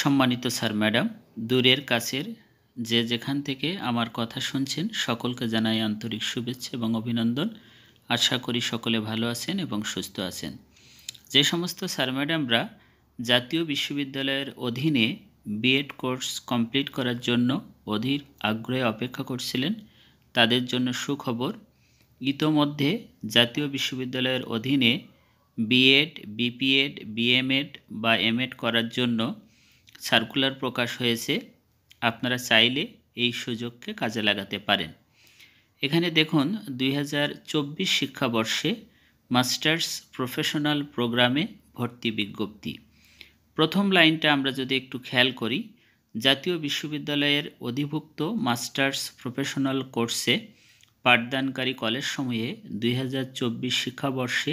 সম্মানিত sir madam দূরের কাছের যে যেখান থেকে আমার কথা শুনছেন সকলকে জানাই আন্তরিক শুভেচ্ছা এবং অভিনন্দন আশা করি সকলে ভালো আছেন এবং সুস্থ আছেন যে সমস্ত স্যার ম্যাডামরা জাতীয় বিশ্ববিদ্যালয়ের অধীনে বিএড কোর্স কমপ্লিট করার জন্য অধীর আগ্রহে অপেক্ষা করছিলেন তাদের জন্য সুখবর ইতোমধ্যে জাতীয় বিশ্ববিদ্যালয়ের অধীনে বিএড বিপিএড বিএমএড বা এমএড করার জন্য সার্কুলার প্রকাশ হয়েছে আপনারা চাইলে এই সুযোগকে কাজে লাগাতে পারেন এখানে দেখুন দুই শিক্ষাবর্ষে মাস্টার্স প্রফেশনাল প্রোগ্রামে ভর্তি বিজ্ঞপ্তি প্রথম লাইনটা আমরা যদি একটু খেয়াল করি জাতীয় বিশ্ববিদ্যালয়ের অধিভুক্ত মাস্টার্স প্রফেশনাল কোর্সে পাঠদানকারী কলেজ সমূহে দুই শিক্ষাবর্ষে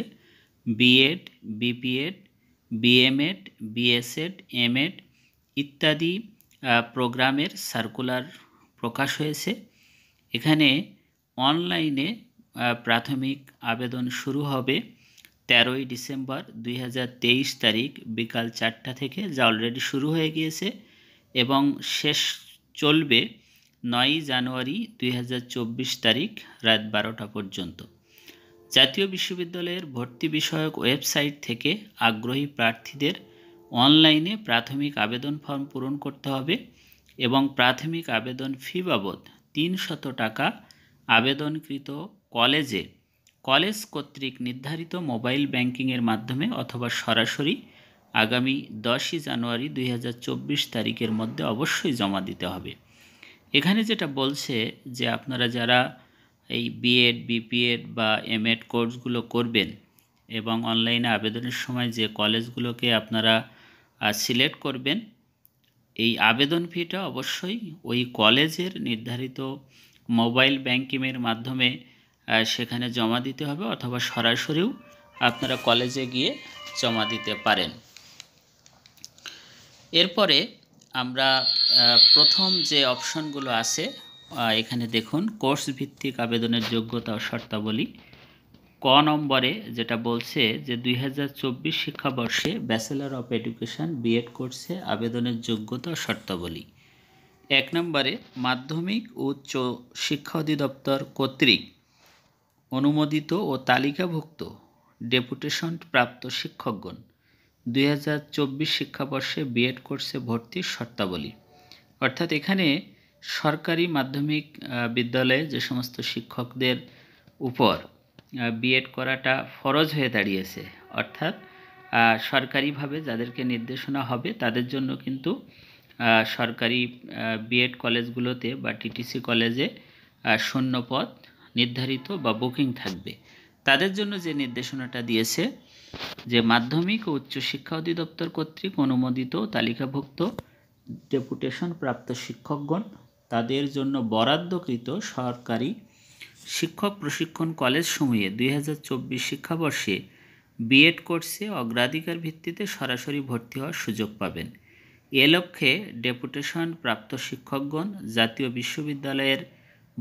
BEd BPEd BMEd BSEd MEd ইত্যাদি প্রোগ্রামের সার্কুলার প্রকাশ হয়েছে এখানে অনলাইনে প্রাথমিক আবেদন শুরু হবে তেরোই ডিসেম্বর দুই তারিখ বিকাল চারটা থেকে যা অলরেডি শুরু হয়ে গিয়েছে এবং শেষ চলবে নয়ই জানুয়ারি দুই তারিখ রাত বারোটা পর্যন্ত জাতীয় বিশ্ববিদ্যালয়ের ভর্তি বিষয়ক ওয়েবসাইট থেকে আগ্রহী প্রার্থীদের অনলাইনে প্রাথমিক আবেদন ফর্ম পূরণ করতে হবে এবং প্রাথমিক আবেদন ফি বাবদ তিনশত টাকা আবেদনকৃত কলেজে কলেজ কর্তৃক নির্ধারিত মোবাইল ব্যাংকিংয়ের মাধ্যমে অথবা সরাসরি আগামী দশই জানুয়ারি দুই তারিখের মধ্যে অবশ্যই জমা দিতে হবে এখানে যেটা বলছে যে আপনারা যারা এই বিএড বিপিএড বা এমএড কোর্সগুলো করবেন এবং অনলাইনে আবেদনের সময় যে কলেজগুলোকে আপনারা সিলেক্ট করবেন এই আবেদন ফিটা অবশ্যই ওই কলেজের নির্ধারিত মোবাইল ব্যাংকিংয়ের মাধ্যমে সেখানে জমা দিতে হবে অথবা সরাসরিও আপনারা কলেজে গিয়ে জমা দিতে পারেন এরপরে আমরা প্রথম যে অপশনগুলো আছে এখানে দেখুন কোর্স ভিত্তিক আবেদনের যোগ্যতা ও শর্তাবলী ক নম্বরে যেটা বলছে যে দুই শিক্ষাবর্ষে ব্যাচেলর অফ এডুকেশন বিএড কোর্সে আবেদনের যোগ্যতা শর্তাবলী এক নম্বরে মাধ্যমিক ও উচ্চ শিক্ষা অধিদপ্তর কর্তৃক অনুমোদিত ও তালিকাভুক্ত ডেপুটেশন প্রাপ্ত শিক্ষকগণ দুই হাজার চব্বিশ শিক্ষাবর্ষে বিএড কোর্সে ভর্তির শর্তাবলী অর্থাৎ এখানে সরকারি মাধ্যমিক বিদ্যালয়ে যে সমস্ত শিক্ষকদের উপর বিএড করাটা ফরজ হয়ে দাঁড়িয়েছে অর্থাৎ সরকারিভাবে যাদেরকে নির্দেশনা হবে তাদের জন্য কিন্তু সরকারি বিএড কলেজগুলোতে বা টিটিসি কলেজে শূন্য নির্ধারিত বা বুকিং থাকবে তাদের জন্য যে নির্দেশনাটা দিয়েছে যে মাধ্যমিক ও উচ্চশিক্ষা অধিদপ্তর কর্তৃক অনুমোদিত তালিকাভুক্ত ডেপুটেশন প্রাপ্ত শিক্ষকগণ তাদের জন্য বরাদ্দকৃত সরকারি শিক্ষক প্রশিক্ষণ কলেজ সমূহে দুই হাজার চব্বিশ শিক্ষাবর্ষে বিএড কোর্সে অগ্রাধিকার ভিত্তিতে সরাসরি ভর্তি হওয়ার সুযোগ পাবেন এ লক্ষ্যে ডেপুটেশন প্রাপ্ত শিক্ষকগণ জাতীয় বিশ্ববিদ্যালয়ের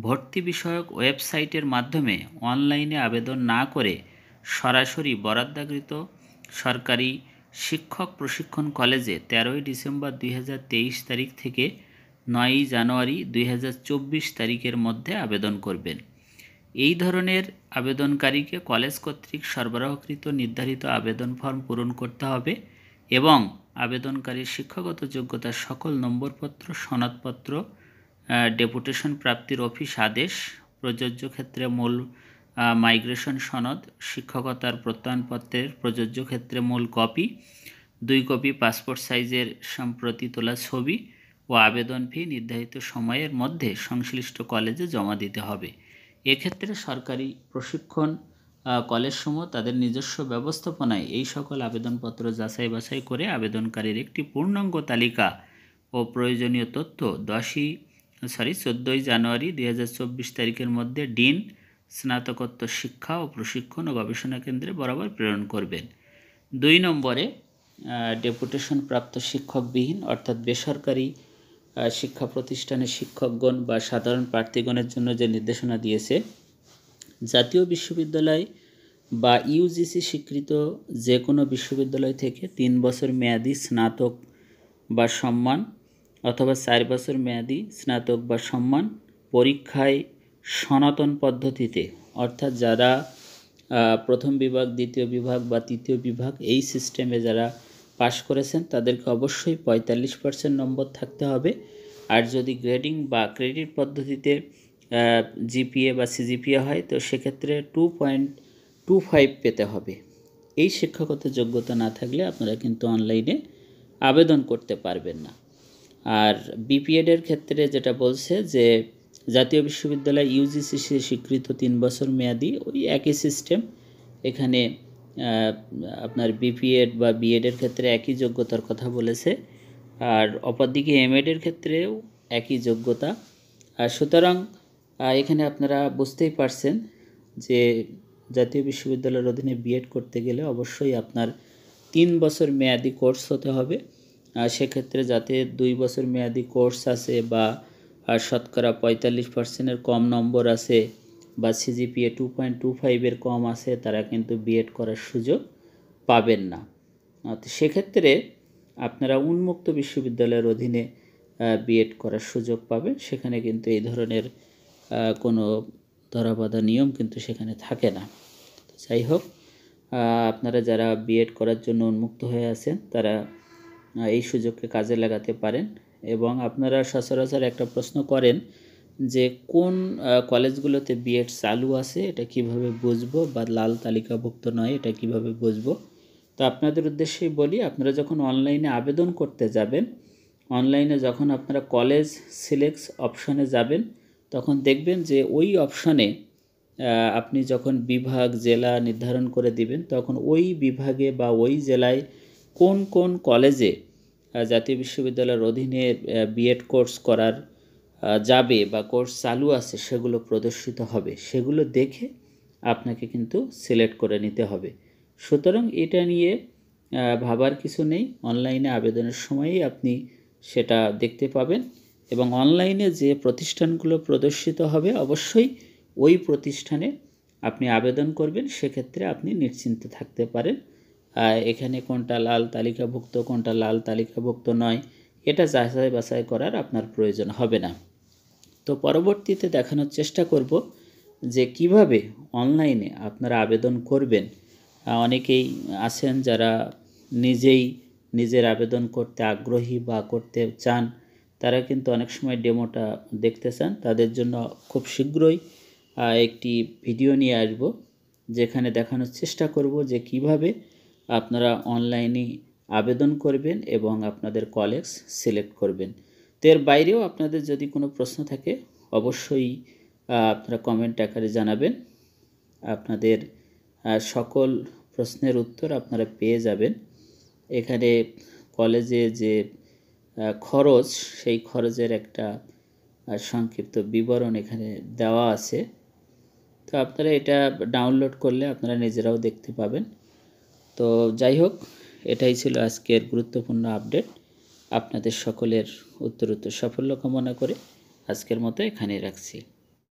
ভর্তি বিষয়ক ওয়েবসাইটের মাধ্যমে অনলাইনে আবেদন না করে সরাসরি বরাদ্দাকৃত সরকারি শিক্ষক প্রশিক্ষণ কলেজে তেরোই ডিসেম্বর দুই তারিখ থেকে নয়ই জানুয়ারি দুই তারিখের মধ্যে আবেদন করবেন এই ধরনের আবেদনকারীকে কলেজ কর্তৃক সরবরাহকৃত নির্ধারিত আবেদন ফর্ম পূরণ করতে হবে এবং আবেদনকারীর শিক্ষাগত যোগ্যতার সকল নম্বরপত্র সনদপত্র ডেপুটেশন প্রাপ্তির অফিস আদেশ প্রযোজ্য ক্ষেত্রে মূল মাইগ্রেশন সনদ শিক্ষকতার প্রত্যয়নপত্রের প্রযোজ্য ক্ষেত্রে মূল কপি দুই কপি পাসপোর্ট সাইজের সম্প্রতি তোলা ছবি ও আবেদন ফি নির্ধারিত সময়ের মধ্যে সংশ্লিষ্ট কলেজে জমা দিতে হবে এক্ষেত্রে সরকারি প্রশিক্ষণ কলেজসমূহ তাদের নিজস্ব ব্যবস্থাপনায় এই সকল আবেদনপত্র যাচাই বাছাই করে আবেদনকারীর একটি পূর্ণাঙ্গ তালিকা ও প্রয়োজনীয় তথ্য দশই সরি চোদ্দোই জানুয়ারি দুই তারিখের মধ্যে ডিন স্নাতকোত্তর শিক্ষা ও প্রশিক্ষণ ও গবেষণা কেন্দ্রে বরাবর প্রেরণ করবেন দুই নম্বরে ডেপুটেশন প্রাপ্ত শিক্ষকবিহীন অর্থাৎ বেসরকারি শিক্ষা প্রতিষ্ঠানের শিক্ষকগণ বা সাধারণ প্রার্থীগণের জন্য যে নির্দেশনা দিয়েছে জাতীয় বিশ্ববিদ্যালয় বা ইউজিসি স্বীকৃত যে কোনো বিশ্ববিদ্যালয় থেকে তিন বছর মেয়াদি স্নাতক বা সম্মান অথবা চার বছর মেয়াদি স্নাতক বা সম্মান পরীক্ষায় সনাতন পদ্ধতিতে অর্থাৎ যারা প্রথম বিভাগ দ্বিতীয় বিভাগ বা তৃতীয় বিভাগ এই সিস্টেমে যারা পাশ করেছেন তাদেরকে অবশ্যই পঁয়তাল্লিশ পার্সেন্ট নম্বর থাকতে হবে আর যদি গ্রেডিং বা ক্রেডিট পদ্ধতিতে জিপিএ বা সিজিপিএ হয় তো সেক্ষেত্রে টু পয়েন্ট টু ফাইভ পেতে হবে এই শিক্ষাগত যোগ্যতা না থাকলে আপনারা কিন্তু অনলাইনে আবেদন করতে পারবেন না আর বিপিএডের ক্ষেত্রে যেটা বলছে যে জাতীয় বিশ্ববিদ্যালয় ইউজিসিসি স্বীকৃত তিন বছর মেয়াদি ওই একই সিস্টেম এখানে আপনার বিপিএড বা বিএডের ক্ষেত্রে একই যোগ্যতার কথা বলেছে আর অপরদিকে এমএডের ক্ষেত্রেও একই যোগ্যতা আর সুতরাং এখানে আপনারা বুঝতেই পারছেন যে জাতীয় বিশ্ববিদ্যালয়ের অধীনে বিএড করতে গেলে অবশ্যই আপনার তিন বছর মেয়াদি কোর্স হতে হবে আর সেক্ষেত্রে যাতে দুই বছর মেয়াদি কোর্স আছে বা শতকরা পঁয়তাল্লিশ পার্সেন্টের কম নম্বর আছে বা সিজিপিএ টু পয়েন্ট টু ফাইভের কম আছে তারা কিন্তু বিএড করার সুযোগ পাবেন না তো সেক্ষেত্রে আপনারা উন্মুক্ত বিশ্ববিদ্যালয়ের অধীনে বিএড করার সুযোগ পাবেন সেখানে কিন্তু এই ধরনের কোনো ধরাবাধা নিয়ম কিন্তু সেখানে থাকে না যাই হোক আপনারা যারা বিএড করার জন্য উন্মুক্ত হয়ে আছেন তারা এই সুযোগকে কাজে লাগাতে পারেন এবং আপনারা সচরাচর একটা প্রশ্ন করেন যে কোন কলেজগুলোতে বিএড চালু আছে এটা কিভাবে বুঝবো বা লাল তালিকাভুক্ত নয় এটা কিভাবে বুঝবো তো আপনাদের উদ্দেশ্যেই বলি আপনারা যখন অনলাইনে আবেদন করতে যাবেন অনলাইনে যখন আপনারা কলেজ সিলেক্স অপশনে যাবেন তখন দেখবেন যে ওই অপশনে আপনি যখন বিভাগ জেলা নির্ধারণ করে দিবেন তখন ওই বিভাগে বা ওই জেলায় কোন কোন কলেজে জাতীয় বিশ্ববিদ্যালয়ের অধীনে বিএড কোর্স করার যাবে বা কোর্স চালু আছে সেগুলো প্রদর্শিত হবে সেগুলো দেখে আপনাকে কিন্তু সিলেক্ট করে নিতে হবে সুতরাং এটা নিয়ে ভাবার কিছু নেই অনলাইনে আবেদনের সময়ই আপনি সেটা দেখতে পাবেন এবং অনলাইনে যে প্রতিষ্ঠানগুলো প্রদর্শিত হবে অবশ্যই ওই প্রতিষ্ঠানে আপনি আবেদন করবেন সেক্ষেত্রে আপনি নিশ্চিন্তে থাকতে পারেন এখানে কোনটা লাল তালিকাভুক্ত কোনটা লাল তালিকাভুক্ত নয় এটা যাচাই বাছাই করার আপনার প্রয়োজন হবে না তো পরবর্তীতে দেখানোর চেষ্টা করব যে কিভাবে অনলাইনে আপনারা আবেদন করবেন অনেকেই আছেন যারা নিজেই নিজের আবেদন করতে আগ্রহী বা করতে চান তারা কিন্তু অনেক সময় ডেমোটা দেখতে চান তাদের জন্য খুব শীঘ্রই একটি ভিডিও নিয়ে আসব যেখানে দেখানোর চেষ্টা করব যে কিভাবে আপনারা অনলাইনে আবেদন করবেন এবং আপনাদের কলেজ সিলেক্ট করবেন তো এর বাইরেও আপনাদের যদি কোনো প্রশ্ন থাকে অবশ্যই আপনারা কমেন্ট আকারে জানাবেন আপনাদের সকল প্রশ্নের উত্তর আপনারা পেয়ে যাবেন এখানে কলেজে যে খরচ সেই খরচের একটা সংক্ষিপ্ত বিবরণ এখানে দেওয়া আছে তো আপনারা এটা ডাউনলোড করলে আপনারা নিজেরাও দেখতে পাবেন তো যাই হোক এটাই ছিল আজকের গুরুত্বপূর্ণ আপডেট আপনাদের সকলের উত্তর উত্তর সাফল্য কামনা করে আজকের মতো এখানেই রাখছি